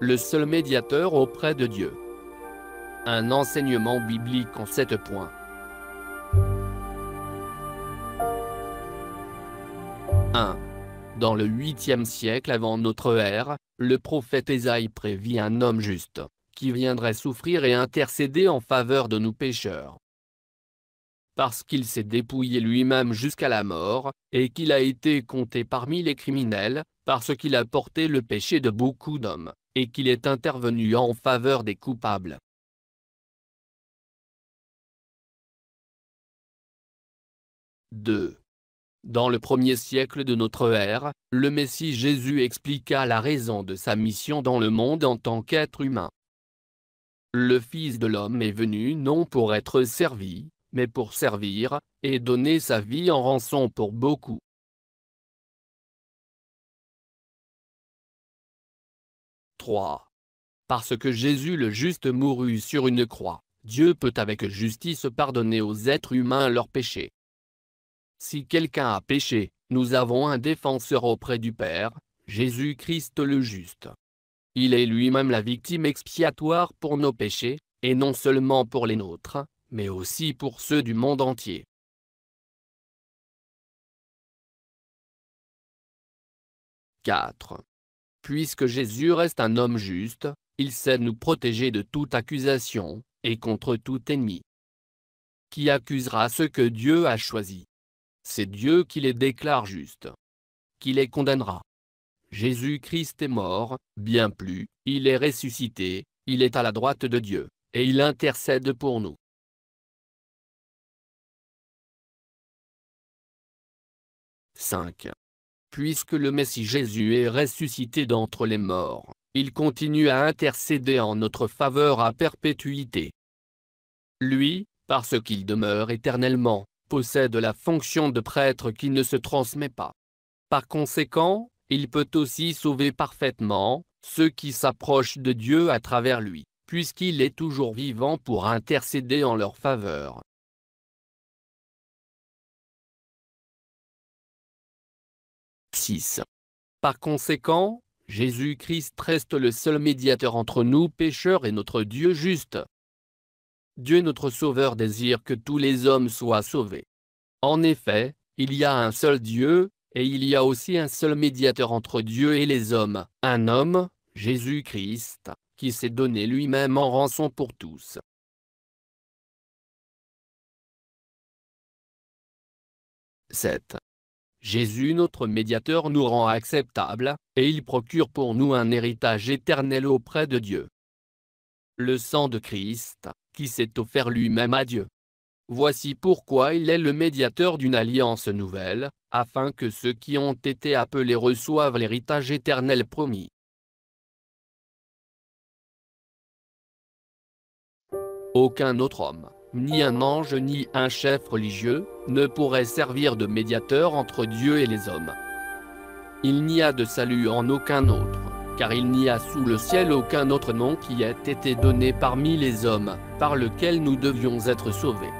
le seul médiateur auprès de Dieu. Un enseignement biblique en sept points. 1. Dans le 8e siècle avant notre ère, le prophète Ésaïe prévit un homme juste, qui viendrait souffrir et intercéder en faveur de nous pécheurs. Parce qu'il s'est dépouillé lui-même jusqu'à la mort, et qu'il a été compté parmi les criminels, parce qu'il a porté le péché de beaucoup d'hommes, et qu'il est intervenu en faveur des coupables. 2. Dans le premier siècle de notre ère, le Messie Jésus expliqua la raison de sa mission dans le monde en tant qu'être humain. Le Fils de l'homme est venu non pour être servi, mais pour servir, et donner sa vie en rançon pour beaucoup. 3. Parce que Jésus le juste mourut sur une croix, Dieu peut avec justice pardonner aux êtres humains leurs péchés. Si quelqu'un a péché, nous avons un défenseur auprès du Père, Jésus-Christ le juste. Il est lui-même la victime expiatoire pour nos péchés, et non seulement pour les nôtres, mais aussi pour ceux du monde entier. « 4. Puisque Jésus reste un homme juste, il sait nous protéger de toute accusation, et contre tout ennemi. Qui accusera ce que Dieu a choisi? C'est Dieu qui les déclare justes. Qui les condamnera Jésus-Christ est mort, bien plus, il est ressuscité, il est à la droite de Dieu, et il intercède pour nous. 5 puisque le Messie Jésus est ressuscité d'entre les morts, il continue à intercéder en notre faveur à perpétuité. Lui, parce qu'il demeure éternellement, possède la fonction de prêtre qui ne se transmet pas. Par conséquent, il peut aussi sauver parfaitement ceux qui s'approchent de Dieu à travers lui, puisqu'il est toujours vivant pour intercéder en leur faveur, 6. Par conséquent, Jésus-Christ reste le seul médiateur entre nous pécheurs et notre Dieu juste. Dieu notre Sauveur désire que tous les hommes soient sauvés. En effet, il y a un seul Dieu, et il y a aussi un seul médiateur entre Dieu et les hommes, un homme, Jésus-Christ, qui s'est donné lui-même en rançon pour tous. « 7. Jésus notre médiateur nous rend acceptable, et il procure pour nous un héritage éternel auprès de Dieu. Le sang de Christ, qui s'est offert lui-même à Dieu. Voici pourquoi il est le médiateur d'une alliance nouvelle, afin que ceux qui ont été appelés reçoivent l'héritage éternel promis. Aucun autre homme ni un ange ni un chef religieux ne pourraient servir de médiateur entre Dieu et les hommes. Il n'y a de salut en aucun autre, car il n'y a sous le ciel aucun autre nom qui ait été donné parmi les hommes, par lequel nous devions être sauvés.